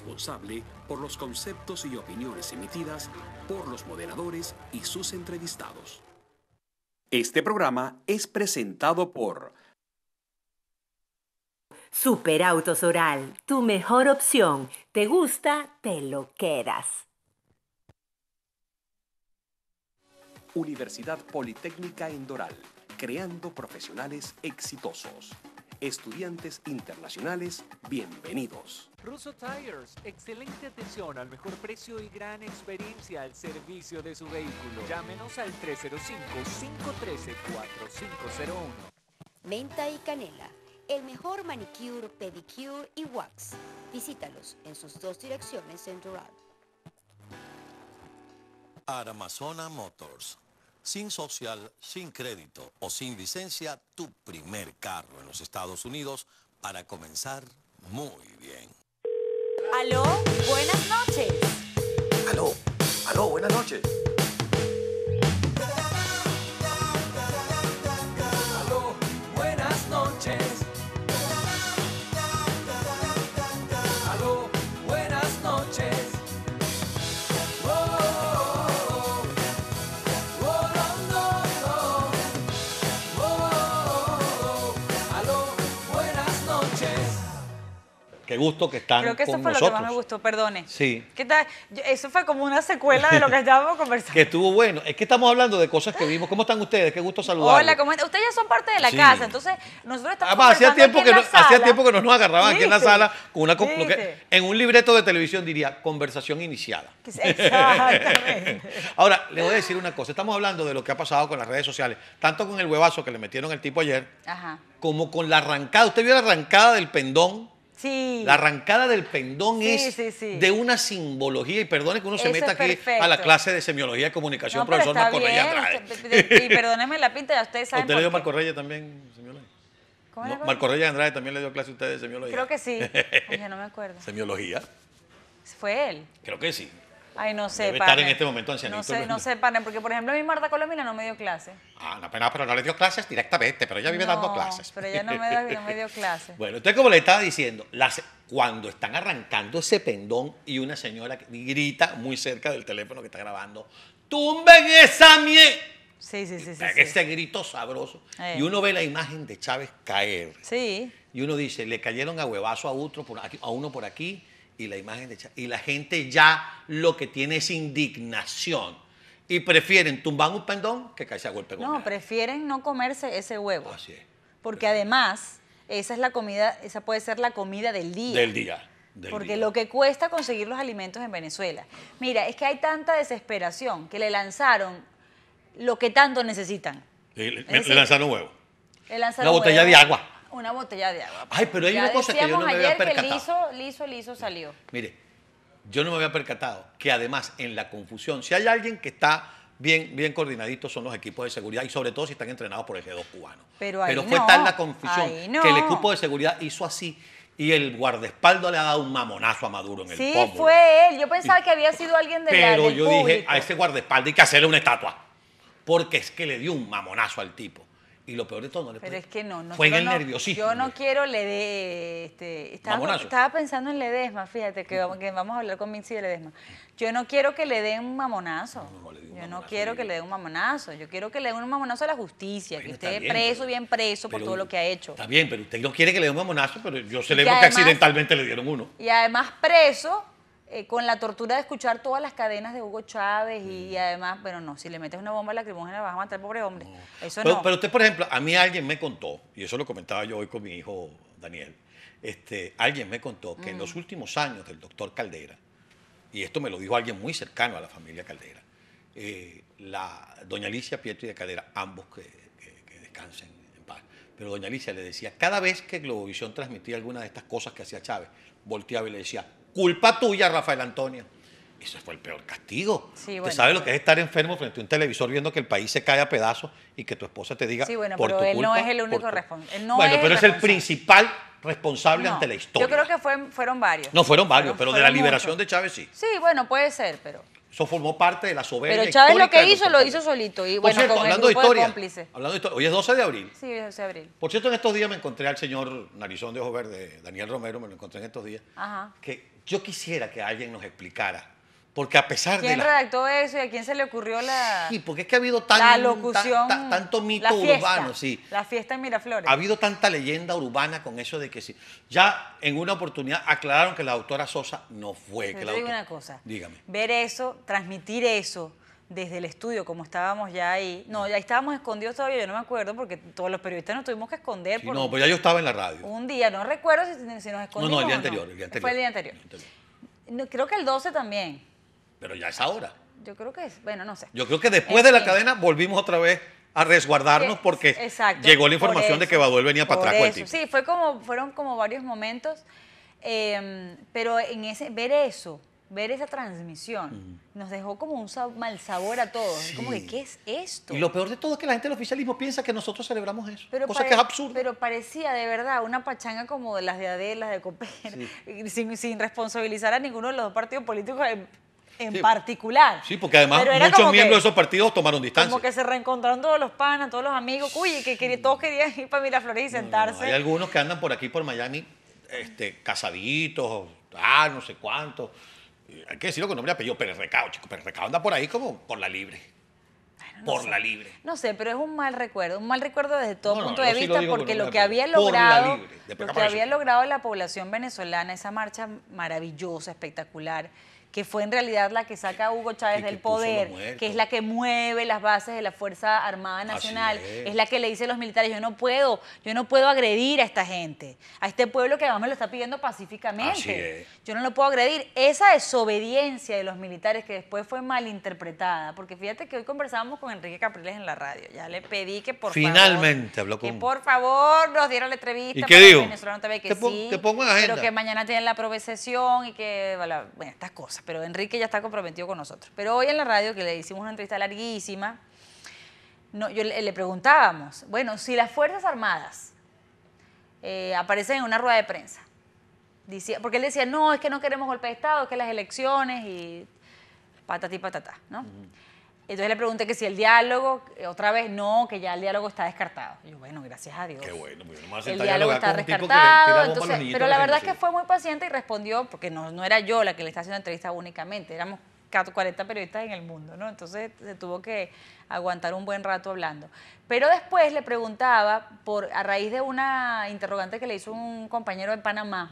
responsable por los conceptos y opiniones emitidas por los moderadores y sus entrevistados. Este programa es presentado por Superautos Oral, tu mejor opción. ¿Te gusta? Te lo quedas. Universidad Politécnica en Doral, creando profesionales exitosos. Estudiantes internacionales, bienvenidos. Russo Tires, excelente atención al mejor precio y gran experiencia al servicio de su vehículo. Llámenos al 305-513-4501. Menta y canela, el mejor manicure, pedicure y wax. Visítalos en sus dos direcciones en Rural. Aramazona Motors sin social, sin crédito o sin licencia, tu primer carro en los Estados Unidos para comenzar muy bien. Aló, buenas noches. Aló, aló, buenas noches. gusto que están Creo que eso fue lo que más me gustó, perdone. Sí. ¿Qué tal? Eso fue como una secuela de lo que estábamos conversando. que estuvo bueno. Es que estamos hablando de cosas que vimos. ¿Cómo están ustedes? Qué gusto saludarlos. Hola, Ustedes ya son parte de la casa, entonces nosotros estamos Además, hacía tiempo que Hacía tiempo que no nos agarraban aquí en la sala con una... en un libreto de televisión diría, conversación iniciada. Exactamente. Ahora, le voy a decir una cosa. Estamos hablando de lo que ha pasado con las redes sociales, tanto con el huevazo que le metieron el tipo ayer, como con la arrancada. ¿Usted vio la arrancada del pendón? Sí. La arrancada del pendón es de una simbología, y perdone que uno se meta aquí a la clase de semiología y comunicación, profesor Marco Andrade. Y perdóneme la pinta, ya ustedes saben. ¿Usted le dio Marco Reyes también, semiología? ¿Cómo no, Marco Reyes Andrade también le dio clase a ustedes de semiología. Creo que sí. Oye, no me acuerdo. ¿Semiología? ¿Fue él? Creo que sí. Ay, no sé, Debe estar en este momento ancianito. No sé, no sé, porque por ejemplo a mi Marta Colomina no me dio clase. Ah, no, pero, no le dio clases directamente, pero ella vive dando clases. pero ella no me, dio clases. bueno, entonces como le estaba diciendo, cuando están arrancando ese pendón y una señora grita muy cerca del teléfono que está grabando, tumben esa mierda. Sí, sí, sí. sí ese grito sabroso. Eh. Y uno ve la imagen de Chávez caer. Sí. Y uno dice, le cayeron a huevazo a, otro por a uno por aquí, y la imagen de Y la gente ya lo que tiene es indignación. Y prefieren tumbar un pendón que caerse a golpe No, prefieren no comerse ese huevo. Así es. Porque además, esa es la comida, esa puede ser la comida del día. Del día. porque lo que cuesta conseguir los alimentos en Venezuela. Mira, es que hay tanta desesperación que le lanzaron lo que tanto necesitan. le, lanzaron huevo. Le lanzaron Una botella de agua una botella de agua. Pues. Ay, pero hay una cosa que yo no me había percatado. liso, liso, liso salió. Mire, yo no me había percatado que además en la confusión, si hay alguien que está bien, bien coordinadito son los equipos de seguridad y sobre todo si están entrenados por el G2 cubano. Pero, Pero fue tal la confusión que el equipo de seguridad hizo así y el guardaespaldas le ha dado un mamonazo a Maduro en el Sí, fue él. Yo pensaba que había sido alguien de Pero pero yo dije, a ese guardaespaldas hay que hacerle una estatua porque es que le dio un mamonazo al tipo. Y lo peor de todo, no le Pero es que no, no. Fue en el nerviosismo. Yo no quiero le dé este, estaba, pensando en Ledesma, fíjate, que, vamos a hablar con vinci de Ledesma. Yo no quiero que le dé un mamonazo. yo no quiero que le dé un mamonazo. Yo quiero que le dé un mamonazo a la justicia, que esté preso, bien preso por todo lo que ha hecho. Está bien, pero usted no quiere que le dé un mamonazo, pero yo celebro que accidentalmente le dieron uno. Y además preso eh, con la tortura de escuchar todas las cadenas de Hugo Chávez y, además, bueno, no, si le metes una bomba lacrimógena vas a matar al pobre hombre. Eso pero, no. Pero usted, por ejemplo, a mí alguien me contó, y eso lo comentaba yo hoy con mi hijo Daniel, este, alguien me contó que en los últimos años del doctor Caldera, y esto me lo dijo alguien muy cercano a la familia Caldera, eh, la doña Alicia Pietri de Caldera, ambos que, descansen en paz, pero doña Alicia le decía, cada vez que Globovisión transmitía alguna de estas cosas que hacía Chávez, volteaba y le decía, culpa tuya, Rafael Antonio. Eso fue el peor castigo. ¿Te sabes lo que es estar enfermo frente a un televisor viendo que el país se cae a pedazos y que tu esposa te diga. Sí, bueno, pero él no es el único responsable. bueno, pero es el principal responsable ante la historia. Yo creo que fueron varios. No, fueron varios, pero de la liberación de Chávez sí. Sí, bueno, puede ser, pero. Eso formó parte de la soberbia. Pero Chávez lo que hizo, lo hizo solito. Y bueno, con hablando, de historia, hablando de hoy es 12 de abril. Sí, 12 de abril. Por cierto, en estos días me encontré al señor Narizón de Ojos Verde, Daniel Romero, me lo encontré en estos días. Ajá. Que yo quisiera que alguien nos explicara porque a pesar de. ¿Quién redactó eso y a quién se le ocurrió la. Sí, porque es que ha habido locución, tanto mito urbano, La fiesta en Miraflores. Ha habido tanta leyenda urbana con eso de que sí. Ya en una oportunidad aclararon que la doctora Sosa no fue. digo una cosa. Dígame. Ver eso, transmitir eso desde el estudio, como estábamos ya ahí. No, ya estábamos escondidos todavía, yo no me acuerdo, porque todos los periodistas nos tuvimos que esconder. no, pues ya yo estaba en la radio. Un día, no recuerdo si, nos escondimos. No, no, el día, anterior, El día anterior. Fue el día anterior. creo que el 12 también. Pero ya es ahora. Yo creo que es, bueno, no sé. Yo creo que después de la este, cadena volvimos otra vez a resguardarnos eh, porque llegó la información de que Baduel venía para atrás. Sí, fue como, fueron como varios momentos, em, pero en ese, ver eso, ver esa transmisión, nos dejó como un mal sabor a todos. Como que, ¿qué es esto? Y lo peor de todo es que la gente del oficialismo piensa que nosotros celebramos eso, cosa que es absurda. Pero parecía de verdad una pachanga como de las de Adela, de Coper, sin, sin responsabilizar a ninguno de los dos partidos políticos en particular. Sí, porque además muchos miembros de esos partidos tomaron distancia. Como que se reencontraron todos los panas, todos los amigos, uy, que, todos querían ir para Miraflores y sentarse. hay algunos que andan por aquí, por Miami, este, casaditos, ah, no sé cuántos. Eh, hay que decirlo con nombre y apellido, Pérez Recao, chico, el Recao anda por ahí como por la libre. por la libre. No sé, pero es un mal recuerdo, un mal recuerdo desde todo punto de vista, porque lo que había logrado, lo que había logrado la población venezolana, esa marcha maravillosa, espectacular, que fue en realidad la que saca a Hugo Chávez del poder, que es la que mueve las bases de la Fuerza Armada Nacional, es. la que le dice a los militares, yo no puedo, yo no puedo agredir a esta gente, a este pueblo que además me lo está pidiendo pacíficamente. Yo no lo puedo agredir. Esa desobediencia de los militares que después fue malinterpretada, porque fíjate que hoy conversábamos con Enrique Capriles en la radio, ya le pedí que por Finalmente favor, que por favor nos diera la entrevista. ¿Y qué digo? que te, pongo agenda. Pero que mañana tienen la prove y que, bueno, estas cosas pero Enrique ya está comprometido con nosotros. Pero hoy en la radio, que le hicimos una entrevista larguísima, no, yo le, preguntábamos, bueno, si las Fuerzas Armadas eh, aparecen en una rueda de prensa, porque él decía, no, es que no queremos golpe de Estado, es que las elecciones y patatí patata, ¿no? Entonces le pregunté que si el diálogo, eh, otra vez no, que ya el diálogo está descartado. Y yo, bueno, gracias a Dios. Qué bueno, pues no El diálogo está descartado. pero la verdad es que fue muy paciente y respondió, porque no, era yo la que le estaba haciendo entrevista únicamente, éramos 40 periodistas en el mundo, ¿no? Entonces se tuvo que aguantar un buen rato hablando. Pero después le preguntaba, por, a raíz de una interrogante que le hizo un compañero en Panamá,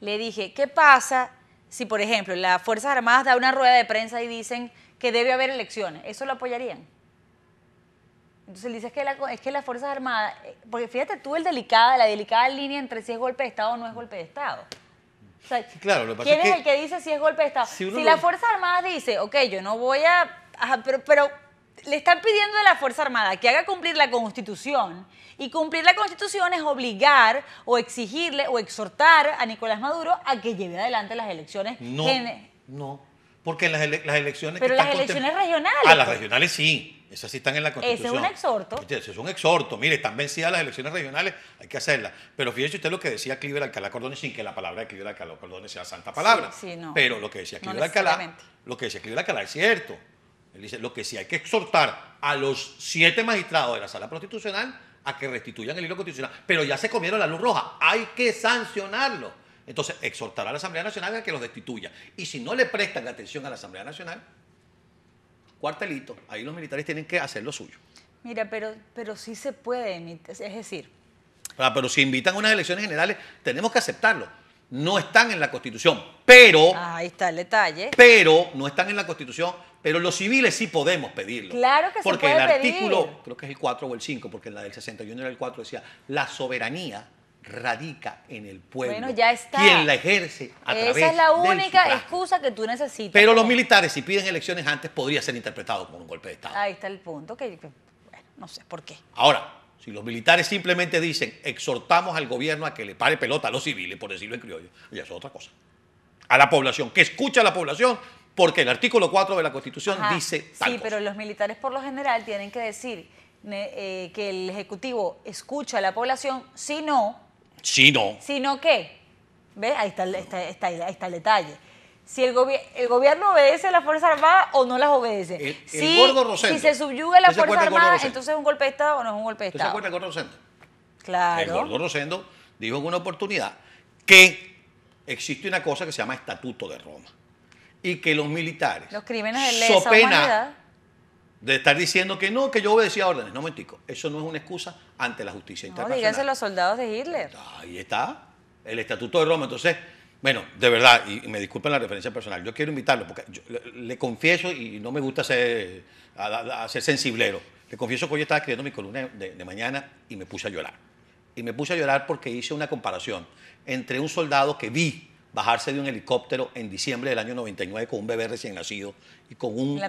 le dije, ¿qué pasa si, por ejemplo, las Fuerzas Armadas da una rueda de prensa y dicen que debe haber elecciones. ¿Eso lo apoyarían? Entonces dices que la, es que las Fuerzas Armadas, eh, porque fíjate tú el delicada, la delicada línea entre si es golpe de Estado o no es golpe de Estado. claro, lo ¿Quién es, que el que dice si es golpe de Estado? Si, la las Fuerzas Armadas dice, ok, yo no voy a... pero, le están pidiendo a la Fuerza Armada que haga cumplir la Constitución y cumplir la Constitución es obligar o exigirle o exhortar a Nicolás Maduro a que lleve adelante las elecciones. No, no. Porque en las, elecciones. Pero las elecciones regionales. Ah, las regionales sí. Esas sí están en la Constitución. Ese es un exhorto. Ese es un exhorto. Mire, están vencidas las elecciones regionales, hay que hacerlas. Pero fíjese usted lo que decía Cliver Alcalá Cordones, sin que la palabra de Cliver Alcalá Cordones sea santa palabra. Sí, no. Pero lo que decía Cliver Alcalá, lo que decía Cliver Alcalá es cierto. Él dice, lo que sí hay que exhortar a los siete magistrados de la sala constitucional a que restituyan el hilo constitucional. Pero ya se comieron la luz roja, hay que sancionarlo. Entonces, exhortará a la Asamblea Nacional a que los destituya. Y si no le prestan atención a la Asamblea Nacional, cuartelito, ahí los militares tienen que hacer lo suyo. Mira, pero, pero sí se puede, es decir... Ah, pero si invitan a unas elecciones generales, tenemos que aceptarlo. No están en la Constitución, pero... Ah, ahí está el detalle. Pero no están en la Constitución, pero los civiles sí podemos pedirlo. Claro que porque se puede el artículo, creo que es el 4 o el 5, porque la del 61 era el 4, decía, la soberanía radica en el pueblo. ya Quien la ejerce a Esa es la única excusa que tú necesitas. Pero los militares, si piden elecciones antes, podría ser interpretado como un golpe de Estado. Ahí está el punto, que, bueno, no sé por qué. Ahora, si los militares simplemente dicen, exhortamos al gobierno a que le pare pelota a los civiles, por decirlo en criollo, ya es otra cosa. A la población, que escucha a la población, porque el artículo 4 de la Constitución dice tal Sí, pero los militares por lo general tienen que decir eh, que el Ejecutivo escucha a la población, si no si no. Sino qué ¿ves? Ahí está, el detalle. Si el, gobierno obedece a las Fuerzas Armadas o no las obedece. si, si se subyuga la Fuerza Armada, entonces es un golpe de Estado o no es un golpe de Estado. ¿Te acuerdas gordo Rosendo? Claro. El gordo Rosendo dijo en una oportunidad que existe una cosa que se llama Estatuto de Roma y que los militares. Los crímenes de lesa humanidad de estar diciendo que no, que yo obedecía órdenes. No, mentico, eso no es una excusa ante la justicia internacional. no, Díganse los soldados de Hitler. Ahí está, el Estatuto de Roma. Entonces, bueno, de verdad, y, me disculpen la referencia personal, yo quiero invitarlo, porque le, confieso, y no me gusta ser, sensiblero, le confieso que hoy estaba escribiendo mi columna de mañana y me puse a llorar. Y me puse a llorar porque hice una comparación entre un soldado que vi bajarse de un helicóptero en diciembre del año 99 con un bebé recién nacido y con un,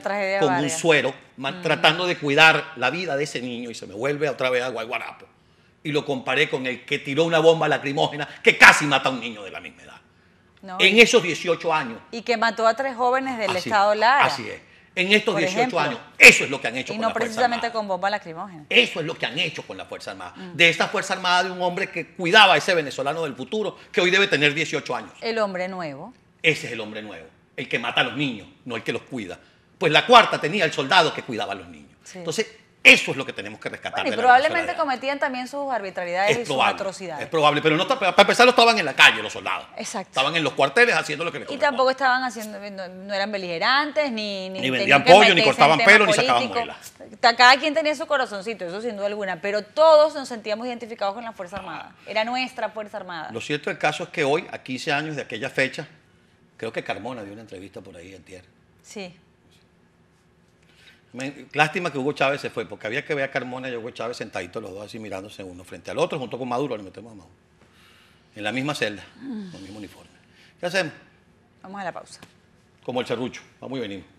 suero, tratando de cuidar la vida de ese niño y se me vuelve otra vez a Guayguarapo. Y lo comparé con el que tiró una bomba lacrimógena que casi mata a un niño de la misma edad. En esos 18 años. Y que mató a tres jóvenes del estado Lara. Así es en estos 18 años. Eso es lo que han hecho con no la Fuerza Armada. Y no precisamente con bomba lacrimógena. Eso es lo que han hecho con la Fuerza Armada. Mm. De esta Fuerza Armada de un hombre que cuidaba a ese venezolano del futuro, que hoy debe tener 18 años. El hombre nuevo. Ese es el hombre nuevo, el que mata a los niños, no el que los cuida. Pues la cuarta tenía el soldado que cuidaba a los niños. Entonces, eso es lo que tenemos que rescatar. y probablemente cometían también sus arbitrariedades y sus atrocidades. Es probable, pero no, para empezar, estaban en la calle los soldados. Exacto. Estaban en los cuarteles haciendo lo que les Y tampoco estaban haciendo, no, eran beligerantes, ni. Ni, vendían pollo, ni cortaban pelo, ni sacaban muelas. Cada quien tenía su corazoncito, eso sin duda alguna, pero todos nos sentíamos identificados con la Fuerza Armada. Era nuestra Fuerza Armada. Lo cierto del caso es que hoy, a 15 años de aquella fecha, creo que Carmona dio una entrevista por ahí, Tierra. Sí lástima que Hugo Chávez se fue, porque había que ver a Carmona y Hugo Chávez sentaditos los dos así mirándose uno frente al otro, junto con Maduro, le metemos a Maduro. En la misma celda, mm. con el mismo uniforme. ¿Qué hacemos? Vamos a la pausa. Como el serrucho, vamos y venimos.